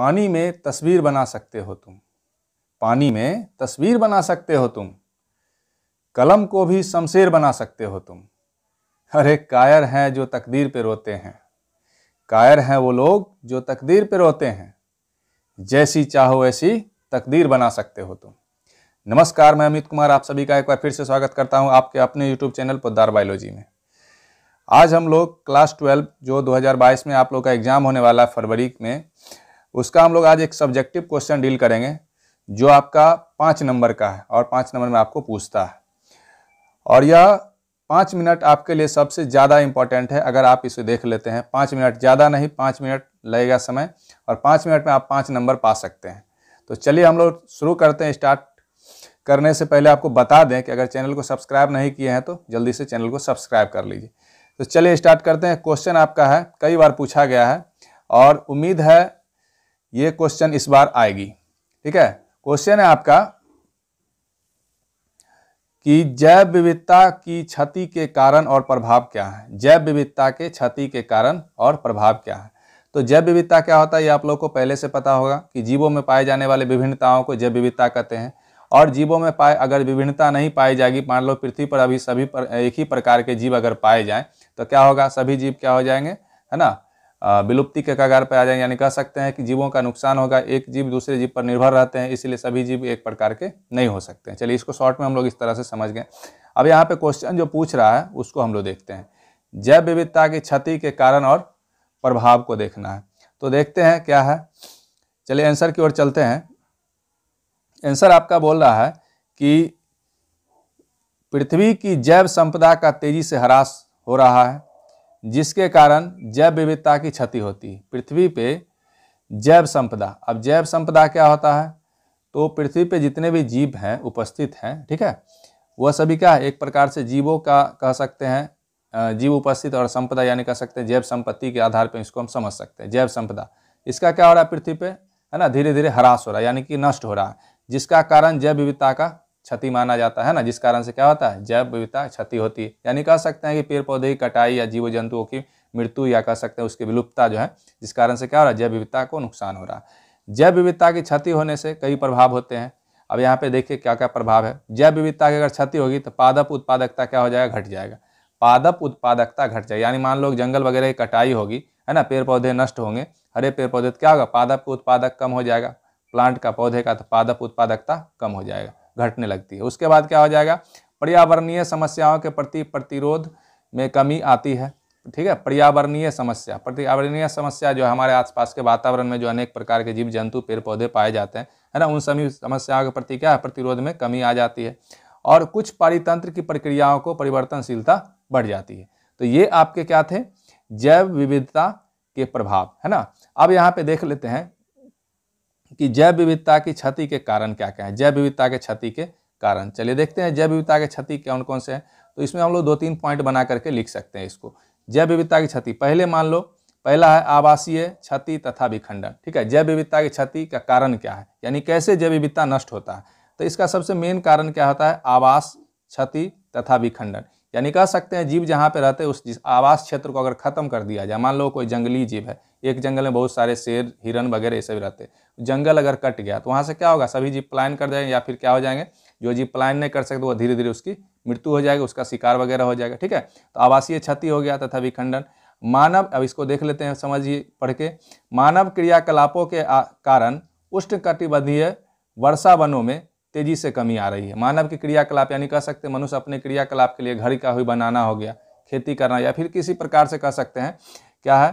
पानी में तस्वीर बना सकते हो तुम पानी में तस्वीर बना सकते हो तुम कलम को भी शमशेर बना सकते हो तुम अरे कायर हैं जो तकदीर पे रोते हैं कायर हैं वो लोग जो तकदीर पे रोते हैं जैसी चाहो ऐसी तकदीर बना सकते हो तुम नमस्कार मैं अमित कुमार आप सभी का एक बार फिर से स्वागत करता हूं आपके अपने यूट्यूब चैनल पोदार बायोलॉजी में आज हम लोग क्लास ट्वेल्व जो 2022 में आप लोग का एग्ज़ाम होने वाला है फरवरी में उसका हम लोग आज एक सब्जेक्टिव क्वेश्चन डील करेंगे जो आपका पाँच नंबर का है और पाँच नंबर में आपको पूछता है और यह पाँच मिनट आपके लिए सबसे ज़्यादा इम्पॉर्टेंट है अगर आप इसे देख लेते हैं पाँच मिनट ज़्यादा नहीं पाँच मिनट लगेगा समय और पाँच मिनट में आप पाँच नंबर पा सकते हैं तो चलिए हम लोग शुरू करते हैं स्टार्ट करने से पहले आपको बता दें कि अगर चैनल को सब्सक्राइब नहीं किए हैं तो जल्दी से चैनल को सब्सक्राइब कर लीजिए तो चलिए स्टार्ट करते हैं क्वेश्चन आपका है कई बार पूछा गया है और उम्मीद है ये क्वेश्चन इस बार आएगी ठीक है क्वेश्चन है आपका कि जैव विविधता की क्षति के कारण और प्रभाव क्या है जैव विविधता के क्षति के कारण और प्रभाव क्या है तो जैव विविधता क्या होता है ये आप लोग को पहले से पता होगा कि जीवों में पाए जाने वाले विभिन्नताओं को जैव विविधता कहते हैं और जीवों में पाए अगर विभिन्नता नहीं पाई जाएगी मान लो पृथ्वी पर अभी सभी पर एक ही प्रकार के जीव अगर पाए जाएं तो क्या होगा सभी जीव क्या हो जाएंगे है ना विलुप्ति के कगार पर आ जाएंगे यानी कह सकते हैं कि जीवों का नुकसान होगा एक जीव दूसरे जीव पर निर्भर रहते हैं इसलिए सभी जीव एक प्रकार के नहीं हो सकते हैं चलिए इसको शॉर्ट में हम लोग इस तरह से समझ गए अब यहाँ पे क्वेश्चन जो पूछ रहा है उसको हम लोग देखते हैं जैव विविधता की क्षति के कारण और प्रभाव को देखना है तो देखते हैं क्या है चलिए आंसर की ओर चलते हैं आंसर आपका बोल रहा है कि पृथ्वी की जैव संपदा का तेजी से ह्रास हो रहा है जिसके कारण जैव विविधता की क्षति होती है पृथ्वी पे जैव संपदा अब जैव संपदा क्या होता है तो पृथ्वी पे जितने भी जीव हैं उपस्थित हैं ठीक है वह सभी क्या है एक प्रकार से जीवों का कह सकते हैं जीव उपस्थित और संपदा यानी कह सकते हैं जैव संपत्ति के आधार पर इसको हम समझ सकते हैं जैव संपदा इसका क्या हो रहा है पृथ्वी पे है ना धीरे धीरे ह्रास हो रहा है यानी कि नष्ट हो रहा है जिसका कारण जैव विविधता का क्षति माना जाता है ना जिस कारण से क्या होता है जैव विविधता क्षति होती है यानी कह सकते हैं कि पेड़ पौधे की कटाई या जीव जंतुओं की मृत्यु या कह सकते हैं उसकी विलुप्तता जो है जिस कारण से क्या हो रहा है जैव विविधता को नुकसान हो रहा है जैव विविधता की क्षति होने से कई प्रभाव होते हैं अब यहाँ पे देखिए क्या क्या प्रभाव है जैव विविधता की अगर क्षति होगी तो पादप उत्पादकता क्या हो जाएगा घट जाएगा पादप उत्पादकता घट जाएगी यानी मान लो जंगल वगैरह की कटाई होगी है ना पेड़ पौधे नष्ट होंगे हरे पेड़ पौधे तो क्या होगा पादप उत्पादक कम हो जाएगा प्लांट का पौधे का तो पादप उत्पादकता कम हो जाएगा घटने लगती है उसके बाद क्या हो जाएगा पर्यावरणीय समस्याओं के प्रति प्रतिरोध में कमी आती है ठीक है पर्यावरणीय समस्या पर्यावरणीय समस्या जो हमारे आसपास के वातावरण में जो अनेक प्रकार के जीव जंतु पेड़ पौधे पाए जाते हैं है ना उन सभी समस्याओं के प्रति क्या है प्रतिरोध में कमी आ जाती है और कुछ पारितंत्र की प्रक्रियाओं को परिवर्तनशीलता बढ़ जाती है तो ये आपके क्या थे जैव विविधता के प्रभाव है ना अब यहाँ पे देख लेते हैं कि जैव विविधता की क्षति के कारण क्या क्या है जैव विविधता के क्षति के कारण चलिए देखते हैं जैव विविधता के क्षति कौन कौन से हैं तो इसमें हम लोग दो तीन पॉइंट बना करके लिख सकते हैं इसको जैव विविधता की क्षति पहले मान लो पहला है आवासीय क्षति तथा विखंडन ठीक है जैव विविधता की क्षति का कारण क्या है यानी कैसे जैव विविधता नष्ट होता है तो इसका सबसे मेन कारण क्या होता है आवास क्षति तथा विखंडन यानी कह सकते हैं जीव जहाँ पे रहते हैं उस आवास क्षेत्र को अगर खत्म कर दिया जाए मान लो कोई जंगली जीव है एक जंगल में बहुत सारे शेर हिरन वगैरह ये सभी रहते हैं जंगल अगर कट गया तो वहाँ से क्या होगा सभी जीप प्लान कर जाएंगे या फिर क्या हो जाएंगे जो जीप प्लान नहीं कर सकते वो धीरे धीरे उसकी मृत्यु हो जाएगी उसका शिकार वगैरह हो जाएगा ठीक है तो आवासीय क्षति हो गया तथा विखंडन मानव अब इसको देख लेते हैं समझिए पढ़ के मानव क्रियाकलापों के कारण उष्णकटिबंधीय वर्षा वनों में तेजी से कमी आ रही है मानव के क्रियाकलाप यानी कह सकते हैं मनुष्य अपने क्रियाकलाप के लिए घर का हुई बनाना हो गया खेती करना या फिर किसी प्रकार से कह सकते हैं क्या है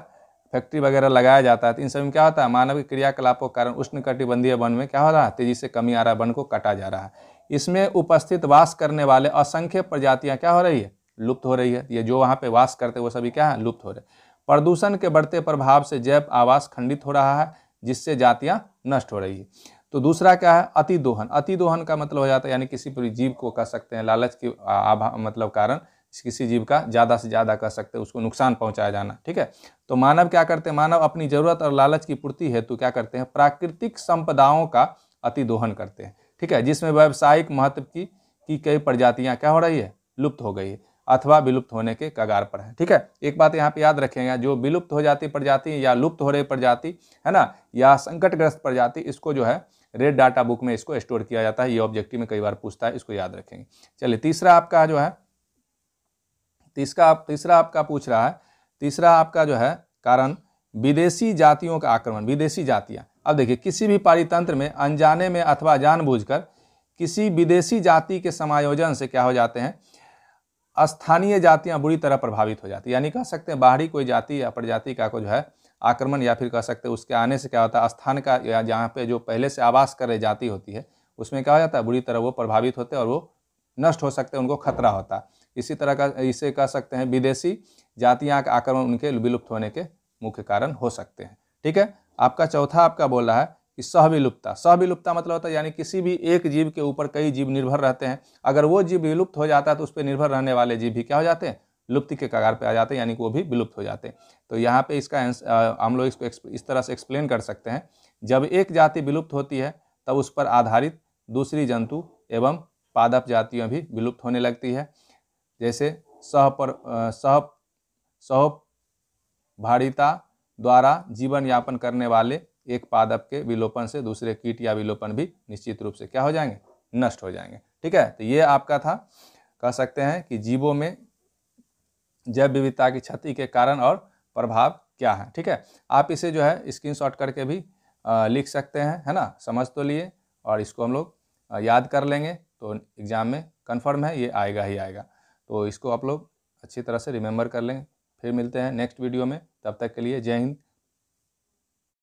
फैक्ट्री वगैरह लगाया जाता है तो इन सब में क्या होता है मानव क्रियाकलापों के कारण उष्ण कटिबंधीय वन में क्या हो रहा है तेजी से कमी आ रहा है वन को काटा जा रहा है इसमें उपस्थित वास करने वाले असंख्य प्रजातियाँ क्या हो रही है लुप्त हो रही है ये जो वहाँ पर वास करते वो सभी क्या है लुप्त हो रहे हैं प्रदूषण के बढ़ते प्रभाव से जैव आवास खंडित हो रहा है जिससे जातियाँ नष्ट हो रही है तो दूसरा क्या है अति दोहन अति दोहन का मतलब हो जाता है यानी किसी पर जीव को कह सकते हैं लालच की आभा मतलब कारण किसी जीव का ज़्यादा से ज़्यादा कर सकते हैं उसको नुकसान पहुंचाया जाना ठीक है तो मानव क्या करते हैं मानव अपनी ज़रूरत और लालच की पूर्ति हेतु क्या करते हैं प्राकृतिक संपदाओं का अतिदोहन करते हैं ठीक है जिसमें व्यावसायिक महत्व की की कई प्रजातियाँ क्या हो रही है लुप्त हो गई है अथवा विलुप्त होने के कगार पर है ठीक है एक बात यहाँ पे याद रखेंगे जो विलुप्त हो जाती प्रजाति या लुप्त हो रही प्रजाति है ना या संकटग्रस्त प्रजाति इसको जो है रेड डाटा बुक में इसको स्टोर किया जाता है ये ऑब्जेक्टिव में कई बार पूछता है इसको याद रखेंगे चलिए तीसरा आपका जो है तीसरा तीसरा आपका पूछ रहा है तीसरा आपका जो है कारण विदेशी जातियों का आक्रमण विदेशी जातियाँ अब देखिए किसी भी पारितंत्र में अनजाने में अथवा जानबूझकर किसी विदेशी जाति के समायोजन से क्या हो जाते हैं स्थानीय जातियाँ बुरी तरह प्रभावित हो जाती यानी कह सकते हैं बाहरी कोई जाति या प्रजाति का कोई जो है आक्रमण या फिर कह सकते हैं उसके आने से क्या होता है स्थान का या जहाँ पे जो पहले से आवास कर रही जाति होती है उसमें क्या हो जाता है बुरी तरह वो प्रभावित होते हैं और वो नष्ट हो सकते हैं उनको खतरा होता है इसी तरह का इसे कह सकते हैं विदेशी जातियाँ का आक्रमण उनके विलुप्त होने के मुख्य कारण हो सकते हैं ठीक है आपका चौथा आपका बोल रहा है कि सहविलुप्ता सहविलुप्ता मतलब होता है यानी किसी भी एक जीव के ऊपर कई जीव निर्भर रहते हैं अगर वो जीव विलुप्त हो जाता है तो उस पर निर्भर रहने वाले जीव भी क्या हो जाते हैं लुप्ति के कगार पे आ जाते हैं यानी कि वो भी विलुप्त हो जाते हैं तो यहाँ पे इसका हम लोग इसको इस तरह से एक्सप्लेन कर सकते हैं जब एक जाति विलुप्त होती है तब उस पर आधारित दूसरी जंतु एवं पादप जातियाँ भी विलुप्त होने लगती है जैसे सह पर सह सह भारिता द्वारा जीवन यापन करने वाले एक पादप के विलोपन से दूसरे कीट या विलोपन भी निश्चित रूप से क्या हो जाएंगे नष्ट हो जाएंगे ठीक है तो ये आपका था कह सकते हैं कि जीवों में जैव विविधता की क्षति के कारण और प्रभाव क्या है ठीक है आप इसे जो है स्क्रीनशॉट करके भी लिख सकते हैं है ना समझ तो लिए और इसको हम लोग याद कर लेंगे तो एग्ज़ाम में कन्फर्म है ये आएगा ही आएगा तो इसको आप लोग अच्छी तरह से रिमेंबर कर लें फिर मिलते हैं नेक्स्ट वीडियो में तब तक के लिए जय हिंद